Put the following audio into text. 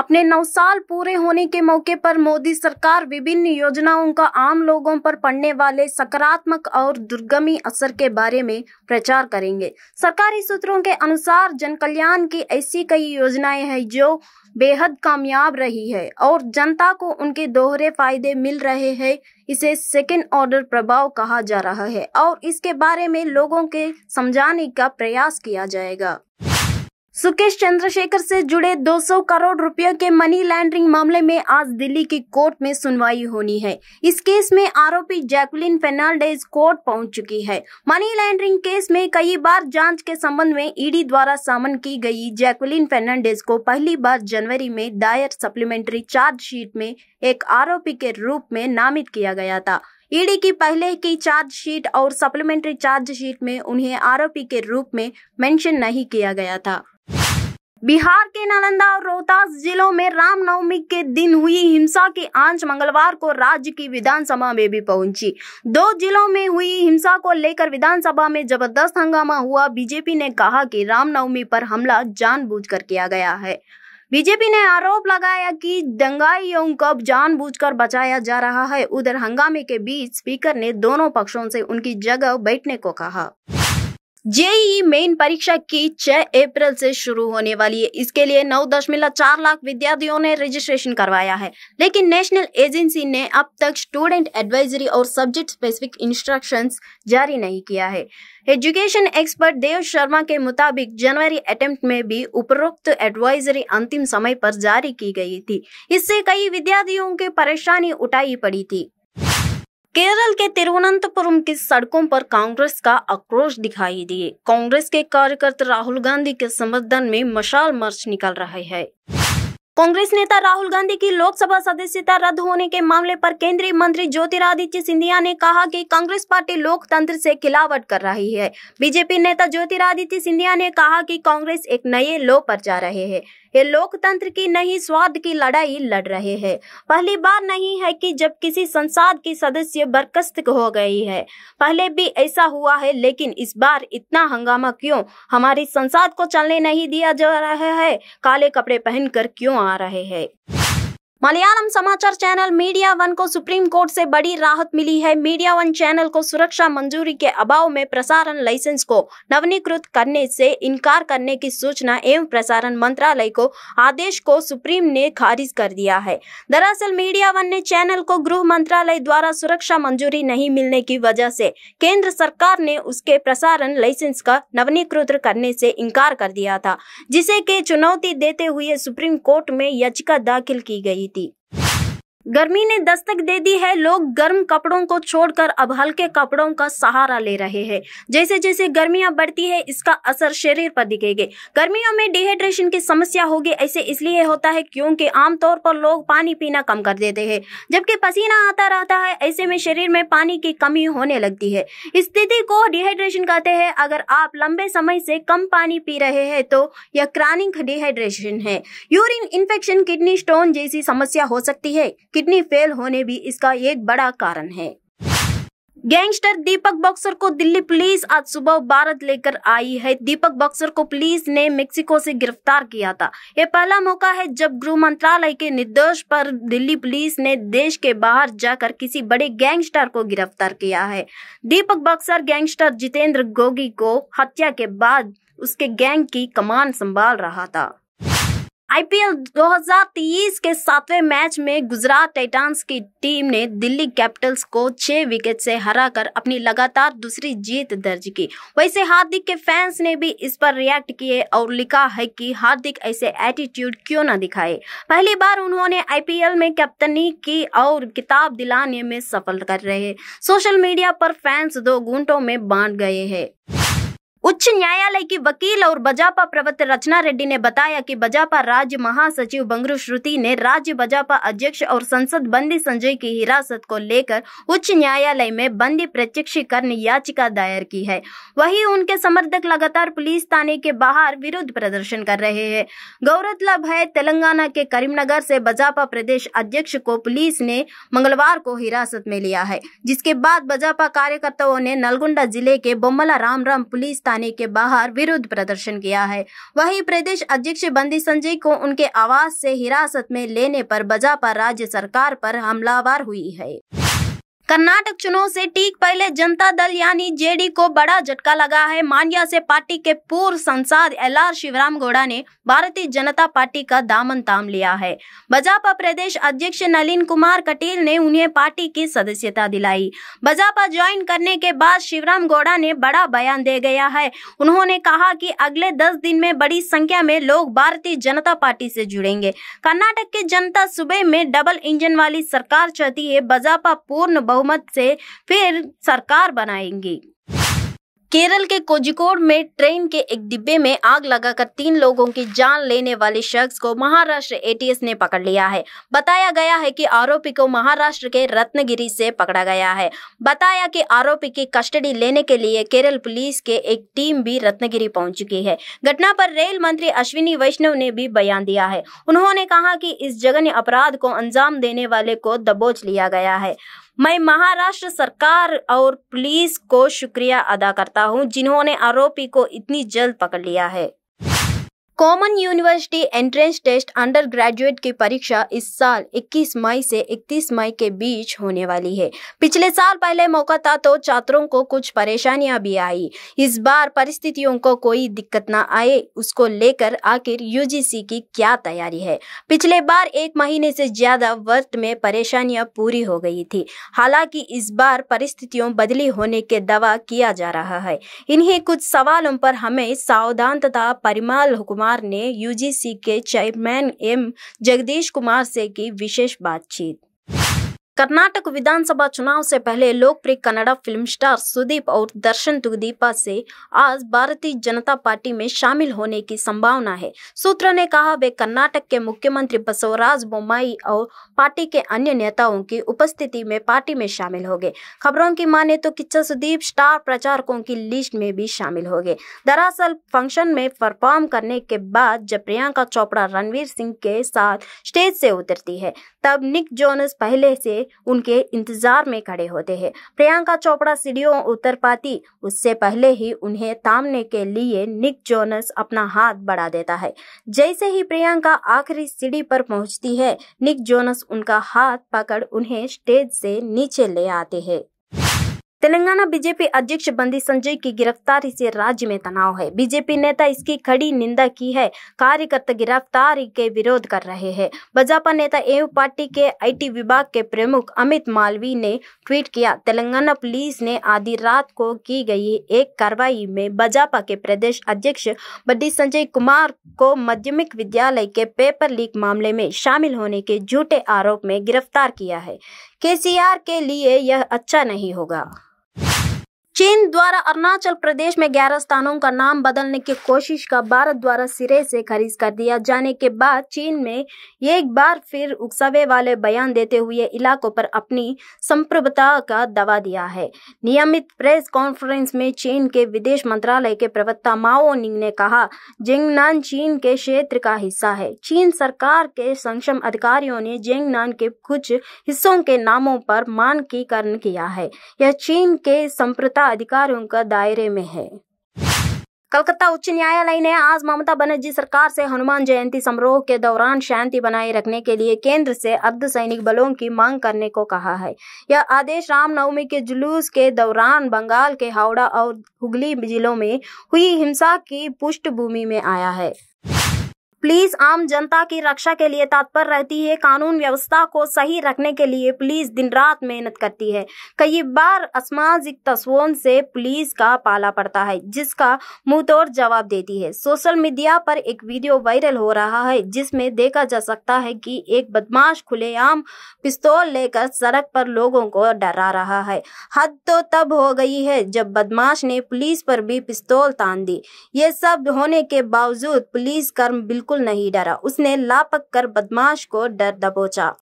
अपने नौ साल पूरे होने के मौके पर मोदी सरकार विभिन्न योजनाओं का आम लोगों पर पड़ने वाले सकारात्मक और दुर्गमी असर के बारे में प्रचार करेंगे सरकारी सूत्रों के अनुसार जन कल्याण की ऐसी कई योजनाएं हैं जो बेहद कामयाब रही है और जनता को उनके दोहरे फायदे मिल रहे हैं इसे सेकेंड ऑर्डर प्रभाव कहा जा रहा है और इसके बारे में लोगों के समझाने का प्रयास किया जाएगा सुकेश चंद्रशेखर से जुड़े 200 करोड़ रुपए के मनी लैंडरिंग मामले में आज दिल्ली की कोर्ट में सुनवाई होनी है इस केस में आरोपी जैकुलिन फेनाल्डेज कोर्ट पहुंच चुकी है मनी लैंडरिंग केस में कई बार जांच के संबंध में ईडी द्वारा सामन की गई जैकुलिन फेनाल्डेज को पहली बार जनवरी में दायर सप्लीमेंट्री चार्जशीट में एक आरोपी के रूप में नामित किया गया था ईडी की पहले की चार्जशीट और सप्लीमेंट्री चार्जशीट में उन्हें आरोपी के रूप में मेंशन नहीं किया गया था बिहार के नालंदा और रोहतास जिलों में रामनवमी के दिन हुई हिंसा की आंच मंगलवार को राज्य की विधानसभा में भी पहुंची दो जिलों में हुई हिंसा को लेकर विधानसभा में जबरदस्त हंगामा हुआ बीजेपी ने कहा कि रामनवमी पर हमला जानबूझकर किया गया है बीजेपी ने आरोप लगाया कि दंगाइयों को जानबूझकर बचाया जा रहा है उधर हंगामे के बीच स्पीकर ने दोनों पक्षों से उनकी जगह बैठने को कहा जेई मेन परीक्षा की 6 अप्रैल से शुरू होने वाली है इसके लिए नौ दशमलव चार लाख विद्यार्थियों ने रजिस्ट्रेशन करवाया है लेकिन नेशनल एजेंसी ने अब तक स्टूडेंट एडवाइजरी और सब्जेक्ट स्पेसिफिक इंस्ट्रक्शंस जारी नहीं किया है एजुकेशन एक्सपर्ट देव शर्मा के मुताबिक जनवरी अटेम्प्ट में भी उपरोक्त एडवाइजरी अंतिम समय पर जारी की गई थी इससे कई विद्यार्थियों की परेशानी उठाई पड़ी थी केरल के तिरुवनंतपुरम की सड़कों पर कांग्रेस का आक्रोश दिखाई दिए कांग्रेस के कार्यकर्ता राहुल गांधी के समर्थन में मशाल मार्च निकल रहे हैं कांग्रेस नेता राहुल गांधी की लोकसभा सदस्यता रद्द होने के मामले पर केंद्रीय मंत्री ज्योतिरादित्य सिंधिया ने कहा कि कांग्रेस पार्टी लोकतंत्र से खिलावट कर रही है बीजेपी नेता ज्योतिरादित्य सिंधिया ने कहा कि कांग्रेस एक नए लो पर जा रहे हैं ये लोकतंत्र की नहीं स्वाद की लड़ाई लड़ रहे हैं पहली बार नहीं है कि जब किसी संसद की सदस्य बरकस्त हो गई है पहले भी ऐसा हुआ है लेकिन इस बार इतना हंगामा क्यों हमारी संसद को चलने नहीं दिया जा रहा है काले कपड़े पहनकर क्यों आ रहे हैं मलयालम समाचार चैनल मीडिया वन को सुप्रीम कोर्ट से बड़ी राहत मिली है मीडिया वन चैनल को सुरक्षा मंजूरी के अभाव में प्रसारण लाइसेंस को नवीनीकृत करने से इनकार करने की सूचना एवं प्रसारण मंत्रालय को आदेश को सुप्रीम ने खारिज कर दिया है दरअसल मीडिया वन ने चैनल को गृह मंत्रालय द्वारा सुरक्षा मंजूरी नहीं मिलने की वजह से केंद्र सरकार ने उसके प्रसारण लाइसेंस का नवीनीकृत करने से इनकार कर दिया था जिसे के चुनौती देते हुए सुप्रीम कोर्ट में याचिका दाखिल की गई 地。गर्मी ने दस्तक दे दी है लोग गर्म कपड़ों को छोड़कर अब हल्के कपड़ों का सहारा ले रहे हैं जैसे जैसे गर्मियां बढ़ती है इसका असर शरीर पर दिखेगी गर्मियों में डिहाइड्रेशन की समस्या होगी ऐसे इसलिए होता है क्योंकि आमतौर पर लोग पानी पीना कम कर देते हैं जबकि पसीना आता रहता है ऐसे में शरीर में पानी की कमी होने लगती है स्थिति को डिहाइड्रेशन कहते हैं अगर आप लंबे समय से कम पानी पी रहे हैं तो यह क्रॉनिक डिहाइड्रेशन है यूरिन इन्फेक्शन किडनी स्टोन जैसी समस्या हो सकती है किडनी फेल होने भी इसका एक बड़ा कारण है गैंगस्टर दीपक बॉक्सर को दिल्ली पुलिस आज सुबह भारत लेकर आई है दीपक बॉक्सर को पुलिस ने मेक्सिको से गिरफ्तार किया था यह पहला मौका है जब गृह मंत्रालय के निर्देश पर दिल्ली पुलिस ने देश के बाहर जाकर किसी बड़े गैंगस्टर को गिरफ्तार किया है दीपक बॉक्सर गैंगस्टर जितेंद्र गोगी को हत्या के बाद उसके गैंग की कमान संभाल रहा था आईपीएल 2023 के सातवें मैच में गुजरात टाइटंस की टीम ने दिल्ली कैपिटल्स को छह विकेट से हराकर अपनी लगातार दूसरी जीत दर्ज की वैसे हार्दिक के फैंस ने भी इस पर रिएक्ट किए और लिखा है कि हार्दिक ऐसे एटीट्यूड क्यों ना दिखाए पहली बार उन्होंने आईपीएल में कैप्टनी की और किताब दिलाने में सफल कर रहे सोशल मीडिया पर फैंस दो घंटों में बांट गए हैं उच्च न्यायालय की वकील और बजापा प्रवत रचना रेड्डी ने बताया कि बजापा राज्य महासचिव बंगरू श्रुति ने राज्य बजापा अध्यक्ष और संसद बंदी संजय की हिरासत को लेकर उच्च न्यायालय में बंदी प्रत्यक्षीकरण याचिका दायर की है वहीं उनके समर्थक लगातार पुलिस थाने के बाहर विरोध प्रदर्शन कर रहे हैं गौरतलब है तेलंगाना के करीमनगर से बजापा प्रदेश अध्यक्ष को पुलिस ने मंगलवार को हिरासत में लिया है जिसके बाद बजापा कार्यकर्ताओं ने नलगुंडा जिले के बोमला राम राम पुलिस थाने कार्यालय के बाहर विरोध प्रदर्शन किया है वहीं प्रदेश अध्यक्ष बंदी संजय को उनके आवास से हिरासत में लेने पर बजा पर राज्य सरकार पर हमलावार हुई है कर्नाटक चुनाव से ठीक पहले जनता दल यानी जेडी को बड़ा झटका लगा है मान्या से पार्टी के पूर्व संसद एल आर शिवराम गौड़ा ने भारतीय जनता पार्टी का दामन ताम लिया है भाजपा प्रदेश अध्यक्ष नलिन कुमार कटील ने उन्हें पार्टी की सदस्यता दिलाई भाजपा ज्वाइन करने के बाद शिवराम गौड़ा ने बड़ा बयान दे गया है उन्होंने कहा की अगले दस दिन में बड़ी संख्या में लोग भारतीय जनता पार्टी से जुड़ेंगे कर्नाटक की जनता सुबह में डबल इंजन वाली सरकार चाहती है भाजपा पूर्ण बहुमत से फिर सरकार बनाएंगी केरल के कोजिकोड में ट्रेन के एक डिब्बे में आग लगाकर तीन लोगों की जान लेने वाले शख्स को महाराष्ट्र एटीएस ने पकड़ लिया है बताया गया है कि आरोपी को महाराष्ट्र के रत्नगिरी से पकड़ा गया है बताया कि आरोपी की कस्टडी लेने के लिए केरल पुलिस के एक टीम भी रत्नगिरी पहुंच चुकी है घटना पर रेल मंत्री अश्विनी वैष्णव ने भी बयान दिया है उन्होंने कहा की इस जघन्य अपराध को अंजाम देने वाले को दबोच लिया गया है मैं महाराष्ट्र सरकार और पुलिस को शुक्रिया अदा करता हूँ जिन्होंने आरोपी को इतनी जल्द पकड़ लिया है common university entrance test undergraduate की परीक्षा इस साल 21 मई से 31 मई के बीच होने वाली है पिछले साल पहले मौका था तो छात्रों को कुछ परेशानियां भी आई इस बार परिस्थितियों को कोई दिक्कत ना आए उसको लेकर आखिर यूजीसी की क्या तैयारी है पिछले बार एक महीने से ज्यादा वर्त में परेशानियां पूरी हो गई थी हालांकि इस बार परिस्थितियों बदली होने के दावा किया जा रहा है इन्हीं कुछ सवालों पर हमें सावधान तथा परिमाल हुकुमार कुमार ने यूजीसी के चेयरमैन एम जगदीश कुमार से की विशेष बातचीत कर्नाटक विधानसभा चुनाव से पहले लोकप्रिय कन्नड़ा फिल्म स्टार सुदीप और दर्शन तुगदीपा से आज भारतीय जनता पार्टी में शामिल होने की संभावना है सूत्र ने कहा वे कर्नाटक के मुख्यमंत्री बसवराज बोमाई और पार्टी के अन्य नेताओं की उपस्थिति में पार्टी में शामिल हो गए खबरों की माने तो किच्चा सुदीप स्टार प्रचारकों की लिस्ट में भी शामिल हो गए दरअसल फंक्शन में परफॉर्म करने के बाद जब प्रियंका चोपड़ा रणवीर सिंह के साथ स्टेज से उतरती है तब निक जोनस पहले से उनके इंतजार में खड़े होते हैं प्रियंका चोपड़ा सीढ़ियों उतर पाती उससे पहले ही उन्हें थामने के लिए निक जोनस अपना हाथ बढ़ा देता है जैसे ही प्रियंका आखिरी सीढ़ी पर पहुंचती है निक जोनस उनका हाथ पकड़ उन्हें स्टेज से नीचे ले आते हैं तेलंगाना बीजेपी अध्यक्ष बंदी संजय की गिरफ्तारी से राज्य में तनाव है बीजेपी नेता इसकी कड़ी निंदा की है कार्यकर्ता गिरफ्तारी के विरोध कर रहे हैं बजापा नेता एवं पार्टी के आईटी विभाग के प्रमुख अमित मालवी ने ट्वीट किया तेलंगाना पुलिस ने आधी रात को की गई एक कार्रवाई में भाजपा के प्रदेश अध्यक्ष बंदी संजय कुमार को माध्यमिक विद्यालय के पेपर लीक मामले में शामिल होने के झूठे आरोप में गिरफ्तार किया है केसीआर के लिए यह अच्छा नहीं होगा चीन द्वारा अरुणाचल प्रदेश में ग्यारह स्थानों का नाम बदलने की कोशिश का भारत द्वारा सिरे से खारिज कर दिया जाने के बाद चीन में एक बार फिर उकसावे वाले बयान देते हुए इलाकों पर अपनी संप्रभुता का दवा दिया है नियमित प्रेस कॉन्फ्रेंस में चीन के विदेश मंत्रालय के प्रवक्ता माओ निंग ने कहा जिंगनान चीन के क्षेत्र का हिस्सा है चीन सरकार के संक्षम अधिकारियों ने जिंगनान के कुछ हिस्सों के नामों पर मानकीकरण किया है यह चीन के संप्रता अधिकार उनका दायरे में है कलकत्ता उच्च न्यायालय ने आज ममता बनर्जी सरकार से हनुमान जयंती समारोह के दौरान शांति बनाए रखने के लिए केंद्र से अर्धसैनिक बलों की मांग करने को कहा है यह आदेश रामनवमी के जुलूस के दौरान बंगाल के हावड़ा और हुगली जिलों में हुई हिंसा की पृष्ठभूमि में आया है पुलिस आम जनता की रक्षा के लिए तत्पर रहती है कानून व्यवस्था को सही रखने के लिए पुलिस दिन रात मेहनत करती है कई बार असामाजिक तस्वों से पुलिस का पाला पड़ता है जिसका मुंह तोड़ जवाब देती है सोशल मीडिया पर एक वीडियो वायरल हो रहा है जिसमें देखा जा सकता है कि एक बदमाश खुलेआम पिस्तौल लेकर सड़क पर लोगों को डरा रहा है हद तो तब हो गई है जब बदमाश ने पुलिस पर भी पिस्तौल तान दी ये सब होने के बावजूद पुलिस कर्म बिल्कुल बिल्कुल नहीं डरा उसने लापक कर बदमाश को डर दबोचा